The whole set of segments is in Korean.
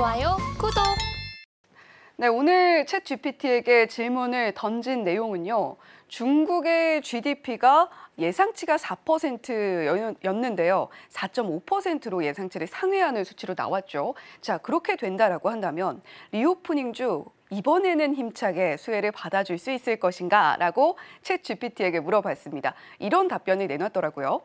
좋아요, 구독! 네, 오늘 챗 GPT에게 질문을 던진 내용은요. 중국의 GDP가 예상치가 4%였는데요. 4.5%로 예상치를 상회하는 수치로 나왔죠. 자, 그렇게 된다라고 한다면 리오프닝주 이번에는 힘차게 수혜를 받아줄 수 있을 것인가라고 챗 GPT에게 물어봤습니다. 이런 답변을 내놨더라고요.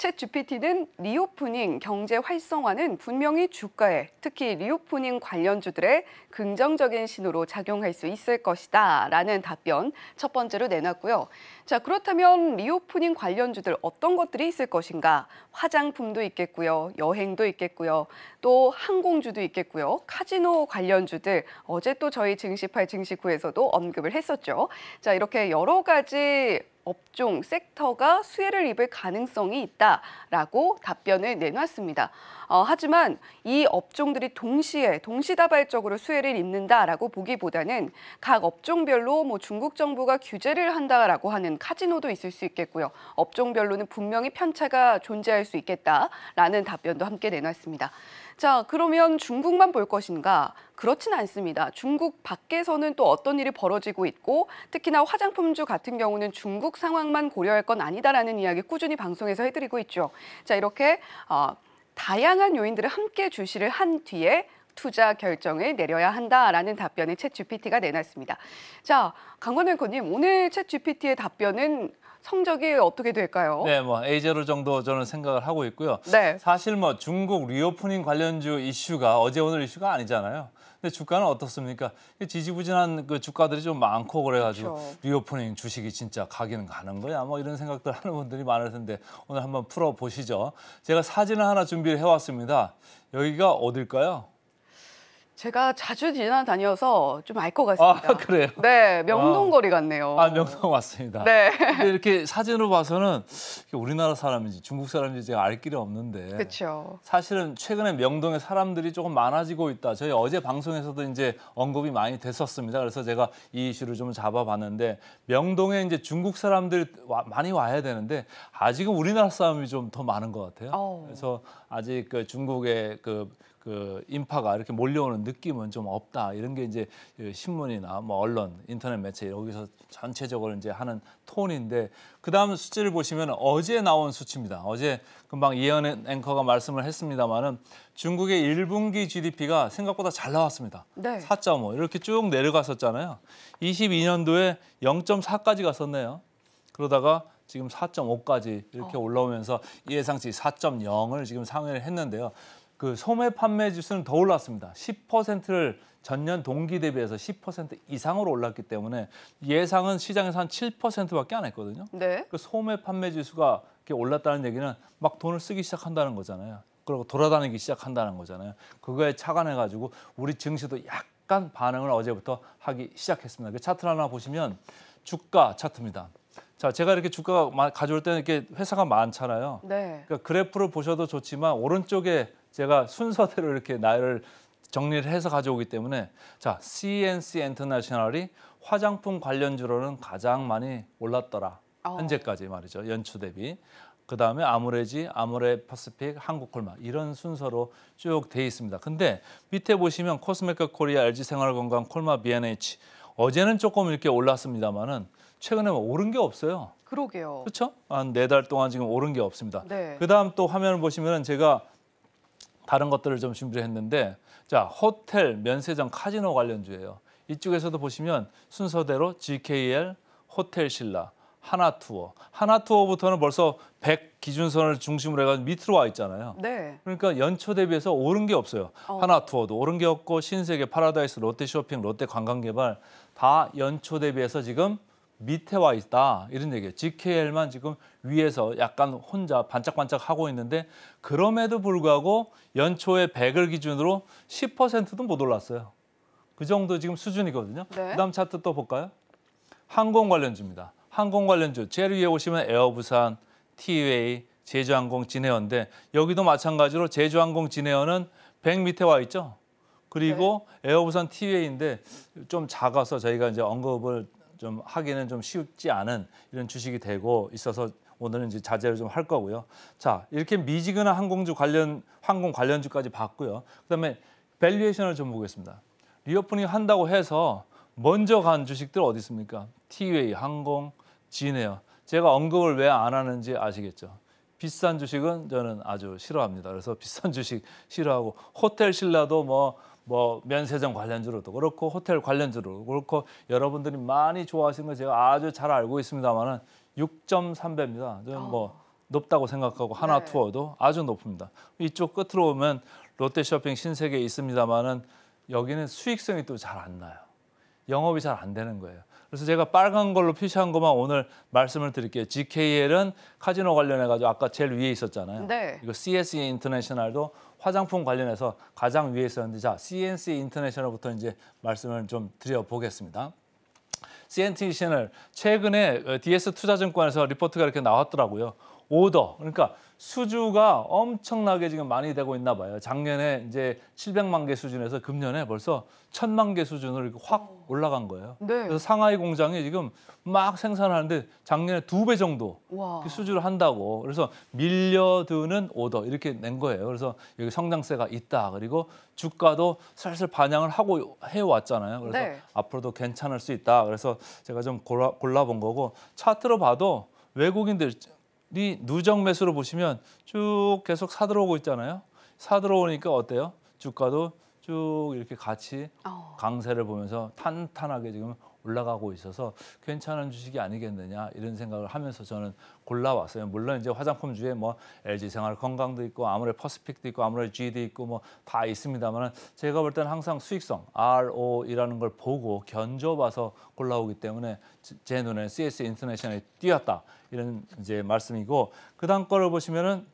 챗 GPT는 리오프닝 경제 활성화는 분명히 주가에 특히 리오프닝 관련주들의 긍정적인 신호로 작용할 수 있을 것이다 라는 답변 첫 번째로 내놨고요. 자 그렇다면 리오프닝 관련주들 어떤 것들이 있을 것인가 화장품도 있겠고요. 여행도 있겠고요. 또 항공주도 있겠고요. 카지노 관련주들 어제 또 저희 증시 8, 증시 구에서도 언급을 했었죠. 자 이렇게 여러 가지 업종, 섹터가 수혜를 입을 가능성이 있다라고 답변을 내놨습니다. 어, 하지만 이 업종들이 동시에 동시다발적으로 수혜를 입는다라고 보기보다는 각 업종별로 뭐 중국 정부가 규제를 한다라고 하는 카지노도 있을 수 있겠고요. 업종별로는 분명히 편차가 존재할 수 있겠다라는 답변도 함께 내놨습니다. 자, 그러면 중국만 볼 것인가? 그렇진 않습니다. 중국 밖에서는 또 어떤 일이 벌어지고 있고 특히나 화장품주 같은 경우는 중국 상황만 고려할 건 아니다라는 이야기 꾸준히 방송에서 해드리고 있죠. 자, 이렇게 어, 다양한 요인들을 함께 주시를 한 뒤에 투자 결정을 내려야 한다라는 답변을 챗 GPT가 내놨습니다. 자, 강건우 앵커님, 오늘 챗 GPT의 답변은 성적이 어떻게 될까요? 네, 뭐 a 로 정도 저는 생각을 하고 있고요. 네. 사실 뭐 중국 리오프닝 관련주 이슈가 어제 오늘 이슈가 아니잖아요. 근데 주가는 어떻습니까? 지지부진한 그 주가들이 좀 많고 그래가지고 그렇죠. 리오프닝 주식이 진짜 가기는 가는 거야. 뭐 이런 생각들 하는 분들이 많을 텐데 오늘 한번 풀어보시죠. 제가 사진을 하나 준비를 해왔습니다. 여기가 어딜까요? 제가 자주 지나다녀서 좀 알것 아, 같습니다. 아, 그래요? 네, 명동 아. 거리 같네요. 아, 명동 왔습니다. 네. 근데 이렇게 사진으로 봐서는 우리나라 사람인지 중국 사람인지 제가 알 길이 없는데. 그렇죠. 사실은 최근에 명동에 사람들이 조금 많아지고 있다. 저희 어제 방송에서도 이제 언급이 많이 됐었습니다. 그래서 제가 이 이슈를 좀 잡아봤는데 명동에 이제 중국 사람들 와, 많이 와야 되는데 아직은 우리나라 사람이 좀 더 많은 것 같아요. 오. 어. 그래서 아직 그 중국의 그그 인파가 이렇게 몰려오는 느낌은 좀 없다 이런 게 이제 그 신문이나 뭐 언론, 인터넷 매체 여기서 전체적으로 이제 하는 톤인데 그 다음 수치를 보시면 어제 나온 수치입니다. 어제 금방 이현 앵커가 말씀을 했습니다만은 중국의 1분기 GDP가 생각보다 잘 나왔습니다. 네. 4.5 이렇게 쭉 내려갔었잖아요. 22년도에 0.4까지 갔었네요. 그러다가 지금 4.5까지 이렇게 어. 올라오면서 예상치 4.0을 지금 상회를 했는데요. 그 소매 판매 지수는 더 올랐습니다. 10%를 전년 동기 대비해서 10% 이상으로 올랐기 때문에 예상은 시장에서 한 7%밖에 안 했거든요. 네. 그 소매 판매 지수가 이렇게 올랐다는 얘기는 막 돈을 쓰기 시작한다는 거잖아요. 그리고 돌아다니기 시작한다는 거잖아요. 그거에 착안해 가지고 우리 증시도 약간 반응을 어제부터 하기 시작했습니다. 그 차트 를 하나 보시면 주가 차트입니다. 자, 제가 이렇게 주가가 가져올 때는 이렇게 회사가 많잖아요. 네. 그러니까 그래프를 보셔도 좋지만 오른쪽에 제가 순서대로 이렇게 나이를 정리를 해서 가져오기 때문에 자 CNC 엔터내셔널이 화장품 관련주로는 가장 많이 올랐더라 어. 현재까지 말이죠 연초 대비 그 다음에 아모레지, 아모레 퍼스픽, 한국콜마 이런 순서로 쭉 돼 있습니다. 근데 밑에 보시면 코스메카 코리아, LG 생활건강, 콜마, B&H 어제는 조금 이렇게 올랐습니다마는 최근에 뭐 오른 게 없어요. 그러게요. 그렇죠? 한 네 달 동안 지금 오른 게 없습니다. 네. 그 다음 또 화면을 보시면 제가 다른 것들을 좀 준비를 했는데 자 호텔, 면세점, 카지노 관련주예요. 이쪽에서도 보시면 순서대로 GKL, 호텔신라, 하나투어. 하나투어부터는 벌써 100 기준선을 중심으로 해가지고 밑으로 와 있잖아요. 네. 그러니까 연초 대비해서 오른 게 없어요. 어. 하나투어도 오른 게 없고 신세계, 파라다이스, 롯데쇼핑, 롯데관광개발 다 연초 대비해서 지금 밑에 와 있다 이런 얘기예요. GKL만 지금 위에서 약간 혼자 반짝반짝 하고 있는데 그럼에도 불구하고 연초에 100을 기준으로 10%도 못 올랐어요. 그 정도 지금 수준이거든요. 네. 그다음 차트 또 볼까요? 항공 관련주입니다. 항공 관련주 제일 위에 오시면 에어부산, 티웨이, 제주항공, 진해어인데 여기도 마찬가지로 제주항공, 진해어는 100 밑에 와 있죠. 그리고 네. 에어부산 티웨이인데 좀 작아서 저희가 이제 언급을 좀 하기는 좀 쉽지 않은 이런 주식이 되고 있어서 오늘은 이제 자제를 좀 할 거고요. 자, 이렇게 미지근한 항공주 관련 항공 관련주까지 봤고요. 그다음에 밸류에이션을 좀 보겠습니다. 리오프닝 한다고 해서 먼저 간 주식들 어디 있습니까? 티웨이 항공, 진에요. 제가 언급을 왜 안 하는지 아시겠죠? 비싼 주식은 저는 아주 싫어합니다. 그래서 비싼 주식 싫어하고 호텔 신라도 뭐뭐 면세점 관련주로도 그렇고 호텔 관련주로 도 그렇고 여러분들이 많이 좋아하시는 거 제가 아주 잘 알고 있습니다만은 6.3배입니다. 저는 아. 뭐 높다고 생각하고 하나 네. 투어도 아주 높습니다. 이쪽 끝으로 오면 롯데쇼핑 신세계 있습니다만은 여기는 수익성이 또 잘 안 나요. 영업이 잘 안 되는 거예요. 그래서 제가 빨간 걸로 표시한 것만 오늘 말씀을 드릴게요. GKL은 카지노 관련해 가지고 아까 제일 위에 있었잖아요. 네. 이거 CSE 인터내셔널도 화장품 관련해서 가장 위에 있었는데 자, CNC 인터내셔널부터 이제 말씀을 좀 드려 보겠습니다. CNC 채널 최근에 어, DS 투자증권에서 리포트가 이렇게 나왔더라고요. 오더. 그러니까 수주가 엄청나게 지금 많이 되고 있나 봐요. 작년에 이제 700만 개 수준에서 금년에 벌써 1000만 개 수준으로 확 올라간 거예요. 네. 그래서 상하이 공장이 지금 막 생산하는데 작년에 두 배 정도 수주를 한다고. 그래서 밀려드는 오더 이렇게 낸 거예요. 그래서 여기 성장세가 있다. 그리고 주가도 슬슬 반영을 하고 해왔잖아요. 그래서 네. 앞으로도 괜찮을 수 있다. 그래서 제가 좀 골라, 골라본 거고 차트로 봐도 외국인들 이 누적 매수로 보시면 쭉 계속 사들어오고 있잖아요. 사들어오니까 어때요? 주가도 쭉 이렇게 같이 어. 강세를 보면서 탄탄하게 지금 올라가고 있어서 괜찮은 주식이 아니겠느냐 이런 생각을 하면서 저는 골라왔어요. 물론 이제 화장품주에 뭐 LG생활 건강도 있고 아무래 퍼스픽도 있고 아무래 G도 있고 뭐 다 있습니다만 제가 볼 때는 항상 수익성 RO이라는 걸 보고 견져봐서 골라오기 때문에 제 눈에 CS 인터내셔널이 뛰었다 이런 이제 말씀이고 그다음 거를 보시면은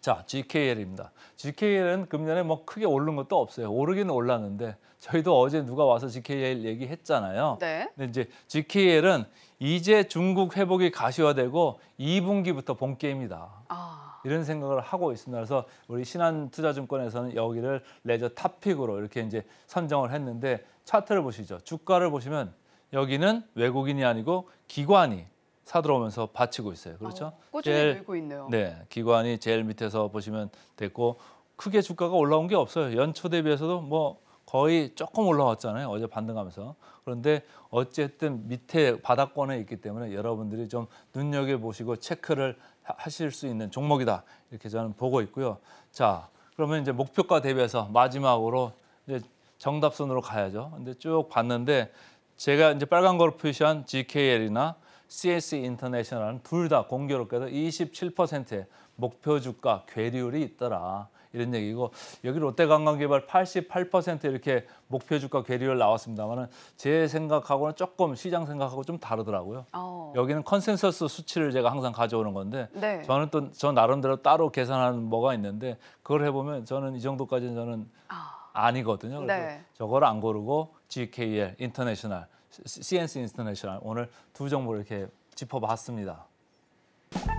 자, GKL입니다. GKL은 금년에 뭐 크게 오른 것도 없어요. 오르긴 올랐는데 저희도 어제 누가 와서 GKL 얘기했잖아요. 네. 근데 이제 GKL은 이제 중국 회복이 가시화되고 2분기부터 본 게임이다. 아. 이런 생각을 하고 있습니다. 그래서 우리 신한투자증권에서는 여기를 레저 탑픽으로 이렇게 이제 선정을 했는데 차트를 보시죠. 주가를 보시면 여기는 외국인이 아니고 기관이 사들어오면서 받치고 있어요. 그렇죠? 어, 꾸준히 제일, 늘고 있네요. 네, 기관이 제일 밑에서 보시면 됐고 크게 주가가 올라온 게 없어요. 연초 대비해서도 뭐 거의 조금 올라왔잖아요. 어제 반등하면서. 그런데 어쨌든 밑에 바닥권에 있기 때문에 여러분들이 좀 눈여겨보시고 체크를 하실 수 있는 종목이다. 이렇게 저는 보고 있고요. 자, 그러면 이제 목표가 대비해서 마지막으로 이제 정답선으로 가야죠. 근데 쭉 봤는데 제가 이제 빨간 걸로 표시한 GKL이나 CS 인터내셔널은 둘 다 공교롭게도 27%의 목표 주가 괴리율이 있더라. 이런 얘기고 여기 롯데관광개발 88% 이렇게 목표 주가 괴리율 나왔습니다만은 제 생각하고는 조금 시장 생각하고 좀 다르더라고요. 어. 여기는 컨센서스 수치를 제가 항상 가져오는 건데 네. 저는 또 저 나름대로 따로 계산하는 뭐가 있는데 그걸 해보면 저는 이 정도까지는 저는 아. 니거든요 그래서 네. 저걸 안 고르고 GKL 인터내셔널 CNC 인터내셔널 스 오늘 두 정보를 이렇게 짚어봤습니다.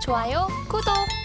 좋아요, 구독!